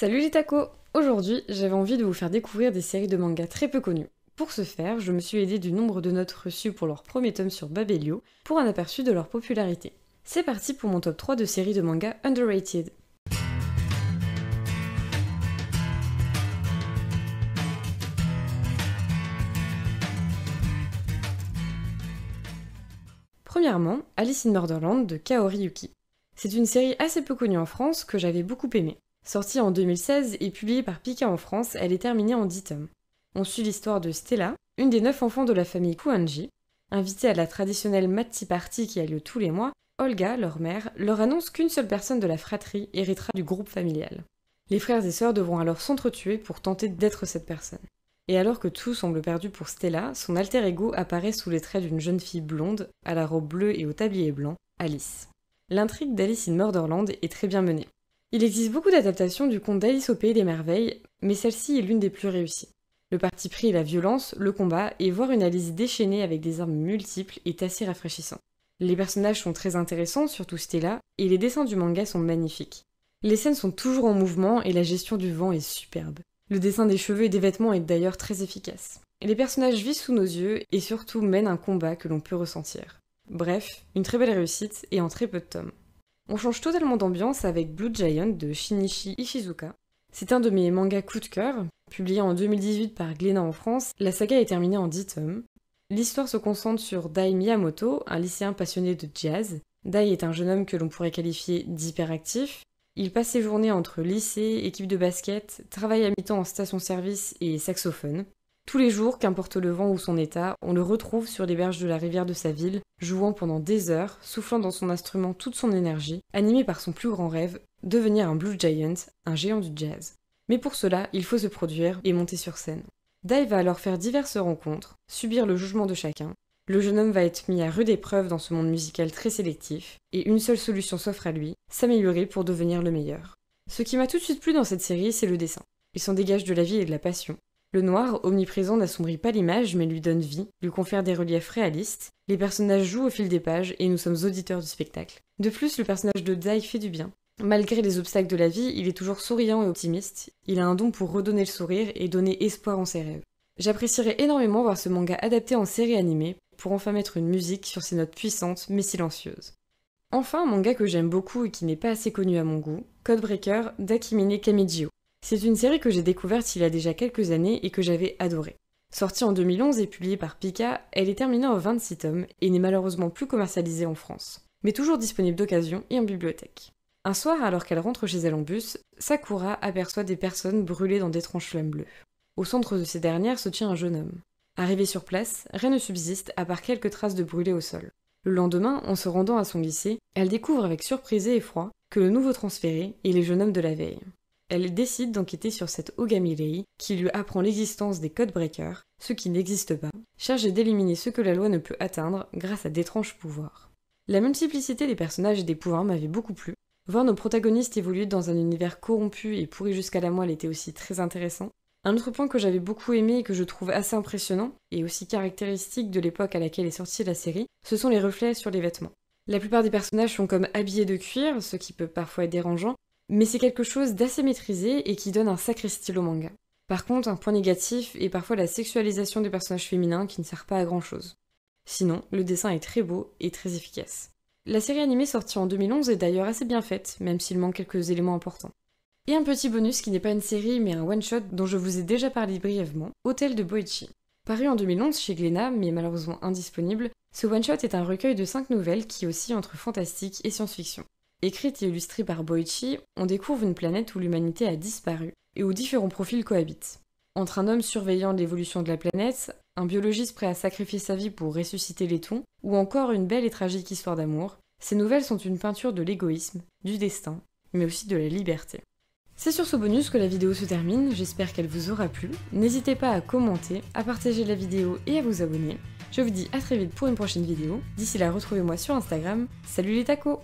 Salut les tacos Aujourd'hui, j'avais envie de vous faire découvrir des séries de manga très peu connues. Pour ce faire, je me suis aidée du nombre de notes reçues pour leur premier tome sur Babelio pour un aperçu de leur popularité. C'est parti pour mon top 3 de séries de manga underrated. Premièrement, Alice in Borderland de Kaori Yuki. C'est une série assez peu connue en France que j'avais beaucoup aimée. Sortie en 2016 et publiée par Pika en France, elle est terminée en 10 tomes. On suit l'histoire de Stella, une des neuf enfants de la famille Kuanji Invitée à la traditionnelle Matti Party qui a lieu tous les mois, Olga, leur mère, leur annonce qu'une seule personne de la fratrie héritera du groupe familial. Les frères et sœurs devront alors s'entretuer pour tenter d'être cette personne. Et alors que tout semble perdu pour Stella, son alter ego apparaît sous les traits d'une jeune fille blonde, à la robe bleue et au tablier blanc, Alice. L'intrigue d'Alice in Murderland est très bien menée. Il existe beaucoup d'adaptations du conte d'Alice au Pays des Merveilles, mais celle-ci est l'une des plus réussies. Le parti pris est la violence, le combat, et voir une Alice déchaînée avec des armes multiples est assez rafraîchissant. Les personnages sont très intéressants, surtout Stella, et les dessins du manga sont magnifiques. Les scènes sont toujours en mouvement et la gestion du vent est superbe. Le dessin des cheveux et des vêtements est d'ailleurs très efficace. Les personnages vivent sous nos yeux et surtout mènent un combat que l'on peut ressentir. Bref, une très belle réussite et en très peu de tomes. On change totalement d'ambiance avec Blue Giant de Shinichi Ishizuka. C'est un de mes mangas coup de cœur. Publié en 2018 par Glénat en France, la saga est terminée en 10 tomes. L'histoire se concentre sur Dai Miyamoto, un lycéen passionné de jazz. Dai est un jeune homme que l'on pourrait qualifier d'hyperactif. Il passe ses journées entre lycée, équipe de basket, travail à mi-temps en station-service et saxophone. Tous les jours, qu'importe le vent ou son état, on le retrouve sur les berges de la rivière de sa ville, jouant pendant des heures, soufflant dans son instrument toute son énergie, animé par son plus grand rêve, devenir un Blue Giant, un géant du jazz. Mais pour cela, il faut se produire et monter sur scène. Dai va alors faire diverses rencontres, subir le jugement de chacun. Le jeune homme va être mis à rude épreuve dans ce monde musical très sélectif, et une seule solution s'offre à lui, s'améliorer pour devenir le meilleur. Ce qui m'a tout de suite plu dans cette série, c'est le dessin. Il s'en dégage de la vie et de la passion. Le noir, omniprésent, n'assombrit pas l'image mais lui donne vie, lui confère des reliefs réalistes, les personnages jouent au fil des pages et nous sommes auditeurs du spectacle. De plus, le personnage de Zai fait du bien. Malgré les obstacles de la vie, il est toujours souriant et optimiste, il a un don pour redonner le sourire et donner espoir en ses rêves. J'apprécierais énormément voir ce manga adapté en série animée pour enfin mettre une musique sur ses notes puissantes mais silencieuses. Enfin, un manga que j'aime beaucoup et qui n'est pas assez connu à mon goût, Codebreaker d'Akimine Kamijio. C'est une série que j'ai découverte il y a déjà quelques années et que j'avais adorée. Sortie en 2011 et publiée par Pika, elle est terminée en 26 tomes et n'est malheureusement plus commercialisée en France, mais toujours disponible d'occasion et en bibliothèque. Un soir, alors qu'elle rentre chez elle en bus, Sakura aperçoit des personnes brûlées dans tranches flammes bleues. Au centre de ces dernières se tient un jeune homme. Arrivé sur place, rien ne subsiste à part quelques traces de brûlés au sol. Le lendemain, en se rendant à son lycée, elle découvre avec surprise et effroi que le nouveau transféré est les jeunes homme de la veille. Elle décide d'enquêter sur cette Ogamilei, qui lui apprend l'existence des code breakers, ceux qui n'existent pas, chargés d'éliminer ceux que la loi ne peut atteindre grâce à d'étranges pouvoirs. La multiplicité des personnages et des pouvoirs m'avait beaucoup plu. Voir nos protagonistes évoluer dans un univers corrompu et pourri jusqu'à la moelle était aussi très intéressant. Un autre point que j'avais beaucoup aimé et que je trouve assez impressionnant, et aussi caractéristique de l'époque à laquelle est sortie la série, ce sont les reflets sur les vêtements. La plupart des personnages sont comme habillés de cuir, ce qui peut parfois être dérangeant, mais c'est quelque chose d'assez maîtrisé et qui donne un sacré style au manga. Par contre, un point négatif est parfois la sexualisation des personnages féminins qui ne sert pas à grand chose. Sinon, le dessin est très beau et très efficace. La série animée sortie en 2011 est d'ailleurs assez bien faite, même s'il manque quelques éléments importants. Et un petit bonus qui n'est pas une série mais un one-shot dont je vous ai déjà parlé brièvement, Hôtel de Boichi. Paru en 2011 chez Glénat, mais malheureusement indisponible, ce one-shot est un recueil de 5 nouvelles qui oscille entre fantastique et science-fiction. Écrite et illustrée par Boichi, on découvre une planète où l'humanité a disparu et où différents profils cohabitent. Entre un homme surveillant l'évolution de la planète, un biologiste prêt à sacrifier sa vie pour ressusciter les tons, ou encore une belle et tragique histoire d'amour, ces nouvelles sont une peinture de l'égoïsme, du destin, mais aussi de la liberté. C'est sur ce bonus que la vidéo se termine, j'espère qu'elle vous aura plu. N'hésitez pas à commenter, à partager la vidéo et à vous abonner. Je vous dis à très vite pour une prochaine vidéo. D'ici là, retrouvez-moi sur Instagram. Salut les tacos